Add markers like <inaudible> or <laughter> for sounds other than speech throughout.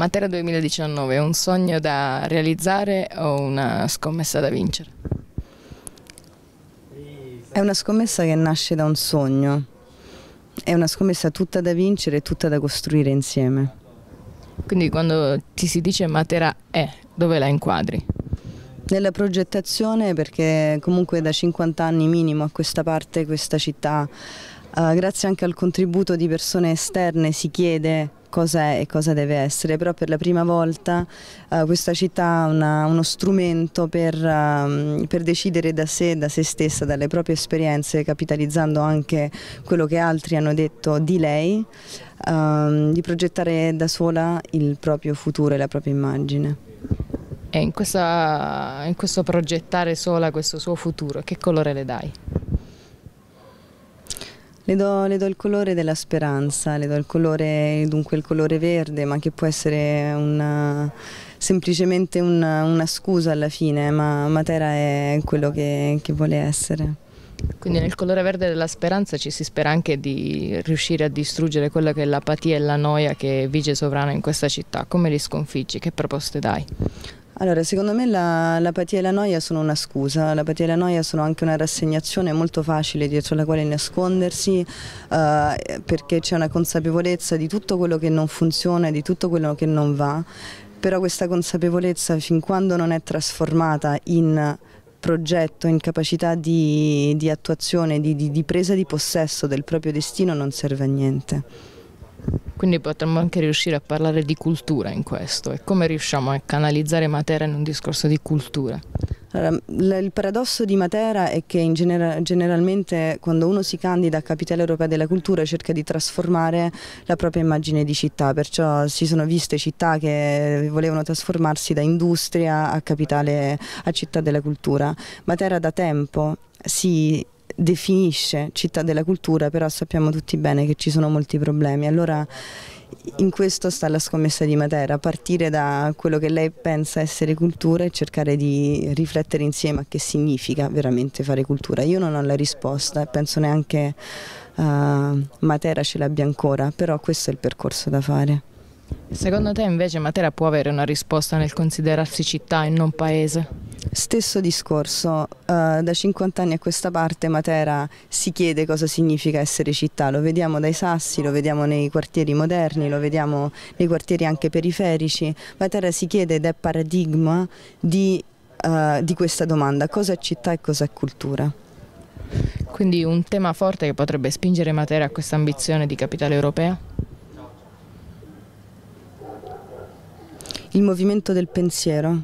Matera 2019 è un sogno da realizzare o una scommessa da vincere? È una scommessa che nasce da un sogno, è una scommessa tutta da vincere e tutta da costruire insieme. Quindi quando ti si dice Matera è, dove la inquadri? Nella progettazione perché comunque da 50 anni minimo a questa parte questa città, eh, grazie anche al contributo di persone esterne, si chiede cos'è e cosa deve essere, però per la prima volta uh, questa città ha una, uno strumento per, uh, per, decidere da sé, da se stessa, dalle proprie esperienze, capitalizzando anche quello che altri hanno detto di lei, uh, di progettare da sola il proprio futuro e la propria immagine. E in, questa, in questo progettare sola questo suo futuro, che colore le dai? Le do, le do, il colore della speranza, le do il colore, dunque il colore verde, ma che può essere una, semplicemente una, una, scusa alla fine, ma Matera è quello che, che vuole essere. Quindi nel colore verde della speranza ci si spera anche di riuscire a distruggere quella che è l'apatia e la noia che vige sovrana in questa città. Come li sconfiggi? Che proposte dai? Allora, secondo me l'apatia e la noia sono una scusa, l'apatia e la noia sono anche una rassegnazione molto facile dietro la quale nascondersi eh, perché c'è una consapevolezza di tutto quello che non funziona, di tutto quello che non va, però questa consapevolezza fin quando non è trasformata in progetto, in capacità di, di attuazione, di, di, di presa di possesso del proprio destino non serve a niente. Quindi potremmo anche riuscire a parlare di cultura in questo e come riusciamo a canalizzare Matera in un discorso di cultura? Allora, il paradosso di Matera è che genera generalmente quando uno si candida a capitale europea della cultura cerca di trasformare la propria immagine di città, perciò si sono viste città che volevano trasformarsi da industria a capitale a città della cultura. Matera da tempo si definisce città della cultura, però sappiamo tutti bene che ci sono molti problemi. Allora in questo sta la scommessa di Matera, partire da quello che lei pensa essere cultura e cercare di riflettere insieme a che significa veramente fare cultura. Io non ho la risposta e penso neanche uh, Matera ce l'abbia ancora, però questo è il percorso da fare. Secondo te invece Matera può avere una risposta nel considerarsi città e non paese? Stesso discorso, uh, da 50 anni a questa parte Matera si chiede cosa significa essere città, lo vediamo dai sassi, lo vediamo nei quartieri moderni, lo vediamo nei quartieri anche periferici, Matera si chiede ed è paradigma di, uh, di questa domanda, cosa è città e cosa è cultura? Quindi un tema forte che potrebbe spingere Matera a questa ambizione di capitale europea? il movimento del pensiero.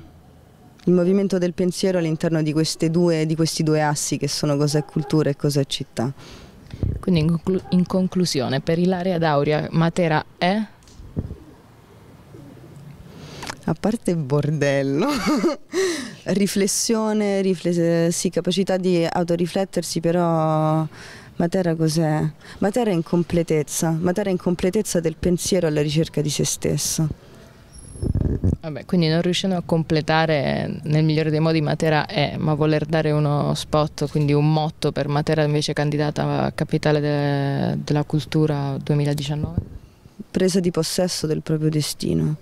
Il movimento del pensiero all'interno di, di, questi due assi che sono cos'è cultura e cos'è città. Quindi in, conclu in conclusione, per Ilaria Dauria, Matera è? A parte bordello, <laughs> riflessione, rifless sì, capacità di autoriflettersi, però Matera cos'è? Matera è incompletezza, Matera è incompletezza del pensiero alla ricerca di se stesso. Vabbè, quindi non riuscendo a completare nel migliore dei modi Matera è, ma voler dare uno spot, quindi un motto per Matera invece candidata a capitale de della cultura 2019? Presa di possesso del proprio destino.